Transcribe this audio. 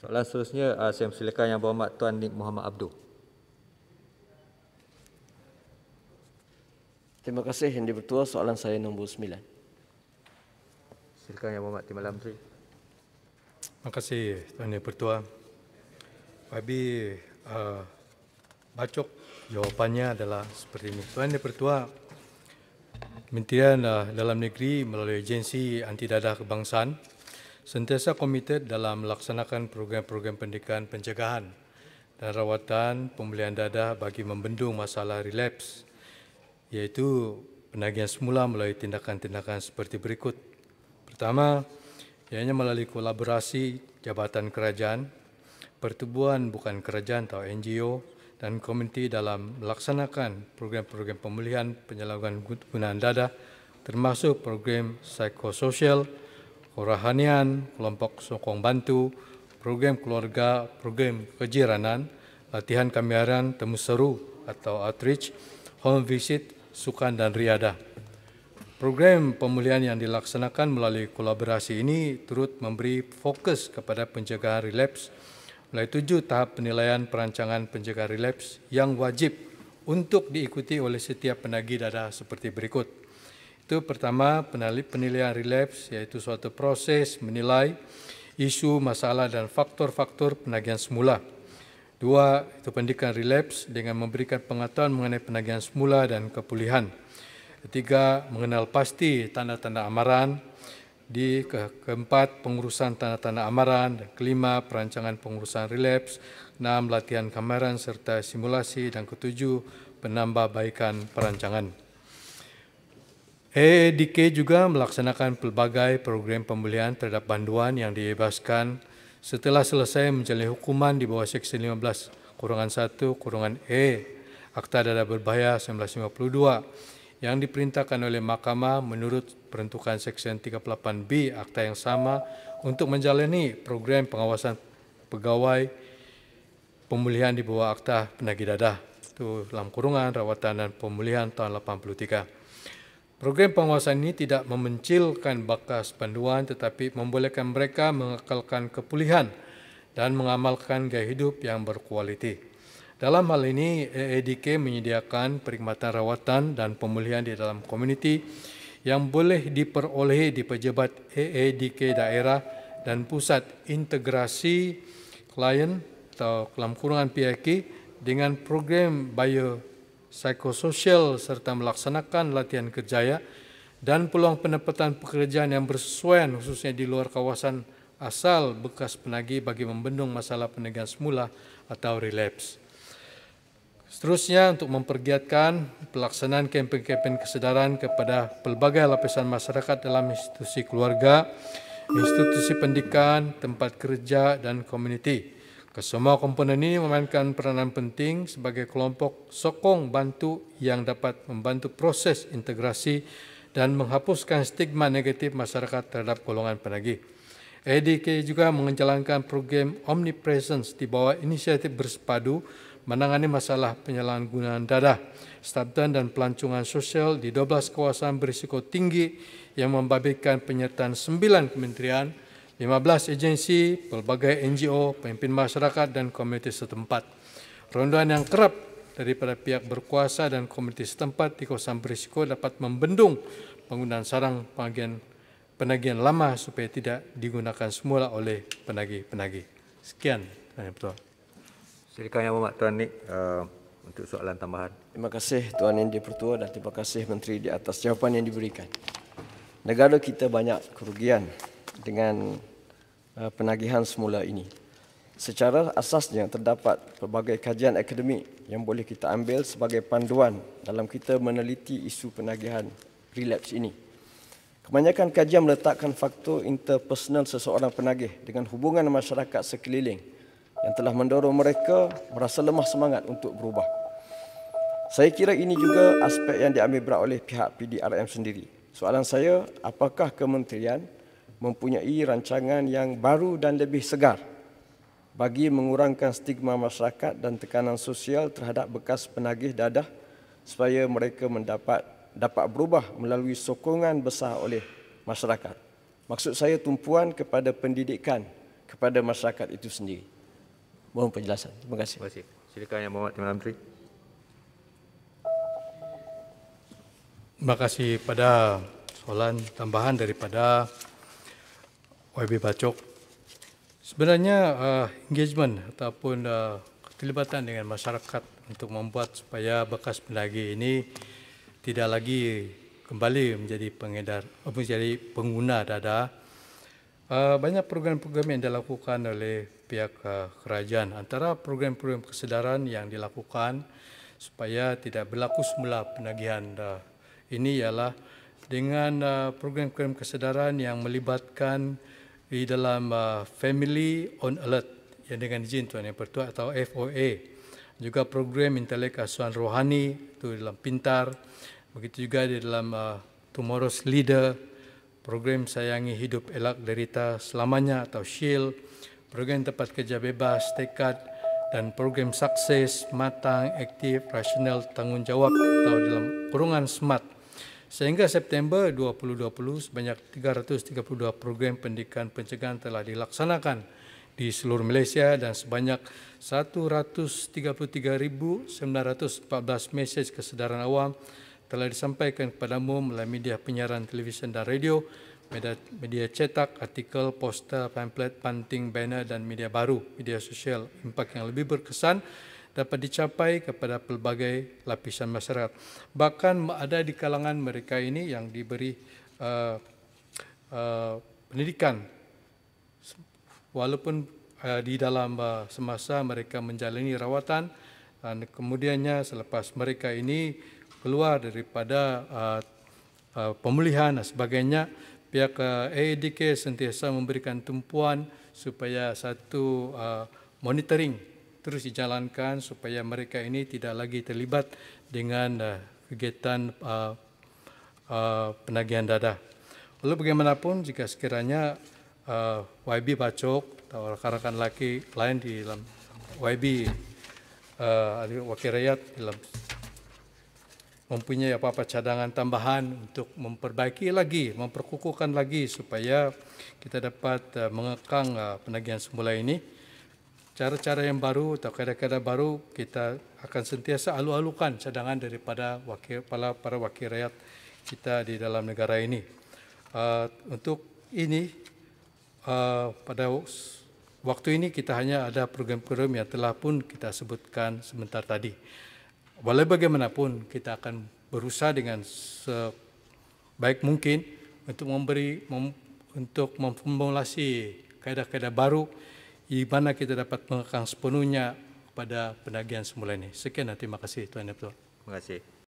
Soalan seterusnya uh, saya silakan yang berhormat Tuan Nik Muhammad Abdul. Terima kasih Yang Dipertua. Soalan saya nombor 9. Silakan Yang Berhormat Timbalan Menteri. Terima kasih Tuan Yang Pertua. Habis uh, ah, bacok jawapannya adalah seperti ini. Tuan Yang Pertua, Menterian uh, ah, Dalam Negeri melalui agensi anti dadah kebangsaan sentiasa komited dalam melaksanakan program-program pendidikan pencegahan dan rawatan pembelian dadah bagi membendung masalah relaps, iaitu penagihan semula melalui tindakan-tindakan seperti berikut. Pertama, ianya melalui kolaborasi Jabatan Kerajaan, Pertubuhan Bukan Kerajaan atau NGO, dan komite dalam melaksanakan program-program pemulihan gunaan dadah termasuk program psikososial, Kerohanian, kelompok sokong bantu, program keluarga, program kejiranan, latihan kamiaran, temu seru atau outreach, home visit, sukan dan riadah. Program pemulihan yang dilaksanakan melalui kolaborasi ini turut memberi fokus kepada pencegahan relaps melalui tujuh tahap penilaian perancangan pencegahan relaps yang wajib untuk diikuti oleh setiap penagih dadah seperti berikut itu pertama penilaian relaps yaitu suatu proses menilai isu masalah dan faktor-faktor penagihan semula dua itu pendidikan relaps dengan memberikan pengetahuan mengenai penagihan semula dan kepulihan ketiga mengenal pasti tanda-tanda amaran di ke keempat pengurusan tanda-tanda amaran dan kelima perancangan pengurusan relaps enam latihan kamaran serta simulasi dan ketujuh penambahbaikan perancangan EEDK juga melaksanakan pelbagai program pembelian terhadap banduan yang dibebaskan setelah selesai menjalani hukuman di bawah Seksi 15 kurungan 1 kurungan E Akta Dada Berbahaya 1952 yang diperintahkan oleh mahkamah menurut peruntukan Seksi 38B Akta yang sama untuk menjalani program pengawasan pegawai pemulihan di bawah Akta Penagih Dadah itu dalam kurungan rawatan dan pemulihan tahun 83. Program pengawasan ini tidak memencilkan bakas panduan tetapi membolehkan mereka mengekalkan kepulihan dan mengamalkan gaya hidup yang berkualiti. Dalam hal ini, EEDK menyediakan perkhidmatan rawatan dan pemulihan di dalam komuniti yang boleh diperolehi di pejabat EEDK daerah dan pusat integrasi klien atau dalam kurungan PIK dengan program bio psikososial serta melaksanakan latihan kerjaya dan peluang penempatan pekerjaan yang bersesuaian khususnya di luar kawasan asal bekas penagi bagi membendung masalah penegahan semula atau relapse. Seterusnya untuk mempergiatkan pelaksanaan kempen-kempen kesedaran kepada pelbagai lapisan masyarakat dalam institusi keluarga, institusi pendidikan, tempat kerja, dan komuniti. Kesemua komponen ini memainkan peranan penting sebagai kelompok sokong bantu yang dapat membantu proses integrasi dan menghapuskan stigma negatif masyarakat terhadap golongan penagih. EDK juga menjalankan program Omnipresence di bawah inisiatif bersepadu menangani masalah penyalahgunaan dadah, staf dan pelancongan sosial di 12 kawasan berisiko tinggi yang membabitkan penyertaan 9 kementerian, 15 agensi, pelbagai NGO, pemimpin masyarakat dan komuniti setempat. rondaan yang kerap daripada pihak berkuasa dan komuniti setempat di kawasan berisiko dapat membendung penggunaan sarang penagihan, penagihan lama supaya tidak digunakan semula oleh penagih-penagih. Sekian, Tuan Yang Pertua. Silakan Yang Berhormat Tuan Nik uh, untuk soalan tambahan. Terima kasih Tuan Yang Pertua dan terima kasih Menteri di atas jawapan yang diberikan. Negara kita banyak kerugian dengan Eh, penagihan semula ini. Secara asasnya terdapat pelbagai kajian akademik yang boleh kita ambil sebagai panduan dalam kita meneliti isu penagihan relapse ini. Kebanyakan kajian meletakkan faktor interpersonal seseorang penagih dengan hubungan masyarakat sekeliling yang telah mendorong mereka merasa lemah semangat untuk berubah. Saya kira ini juga aspek yang diambil berat oleh pihak PDRM sendiri. Soalan saya, apakah kementerian mempunyai rancangan yang baru dan lebih segar bagi mengurangkan stigma masyarakat dan tekanan sosial terhadap bekas penagih dadah supaya mereka mendapat dapat berubah melalui sokongan besar oleh masyarakat. Maksud saya tumpuan kepada pendidikan kepada masyarakat itu sendiri. Mohon penjelasan. Terima kasih. Terima kasih. Silakan Yang Mohd Timan Menteri. Terima kasih pada soalan tambahan daripada YB Bacok. Sebenarnya uh, engagement ataupun uh, keterlibatan dengan masyarakat untuk membuat supaya bekas pendagi ini tidak lagi kembali menjadi pengedar menjadi pengguna dada. Uh, banyak program-program yang dilakukan oleh pihak uh, kerajaan antara program-program kesedaran yang dilakukan supaya tidak berlaku semula penagihan uh, ini ialah dengan uh, program-program uh, kesedaran yang melibatkan di dalam uh, Family on Alert yang dengan izin Tuan Yang Pertua atau FOA. Juga program intelek asuhan rohani itu dalam pintar. Begitu juga di dalam uh, Tomorrow's Leader, program sayangi hidup elak derita selamanya atau SHIELD, program tempat kerja bebas, tekad, dan program sukses, matang, aktif, rasional, tanggungjawab atau dalam kurungan SMART. Sehingga September 2020 sebanyak 332 program pendidikan pencegahan telah dilaksanakan di seluruh Malaysia dan sebanyak 133,914 mesej kesedaran awam telah disampaikan kepada mu melalui media penyiaran televisyen dan radio, media, media cetak, artikel, poster, pamflet, panting, banner dan media baru, media sosial. Impak yang lebih berkesan dapat dicapai kepada pelbagai lapisan masyarakat. Bahkan ada di kalangan mereka ini yang diberi uh, uh, pendidikan, walaupun uh, di dalam uh, semasa mereka menjalani rawatan, dan kemudiannya selepas mereka ini keluar daripada uh, uh, pemulihan dan sebagainya, pihak uh, AEDK sentiasa memberikan tumpuan supaya satu uh, monitoring terus dijalankan supaya mereka ini tidak lagi terlibat dengan uh, kegiatan uh, uh, penagihan dadah. Lalu bagaimanapun jika sekiranya uh, YB bacok atau rekan-rekan laki lain di dalam YB uh, wakil rakyat dalam mempunyai apa-apa cadangan tambahan untuk memperbaiki lagi, memperkukuhkan lagi supaya kita dapat mengekang penagihan semula ini cara-cara yang baru atau kadang-kadang baru kita akan sentiasa alu-alukan cadangan daripada wakil para, para wakil rakyat kita di dalam negara ini. Uh, untuk ini uh, pada waktu ini kita hanya ada program-program yang telah pun kita sebutkan sebentar tadi. Walau bagaimanapun kita akan berusaha dengan sebaik mungkin untuk memberi mem, untuk memformulasi kaedah-kaedah baru di mana kita dapat mengekang sepenuhnya pada penagihan semula ini. Sekian dan terima kasih Tuan Neptun. Terima kasih.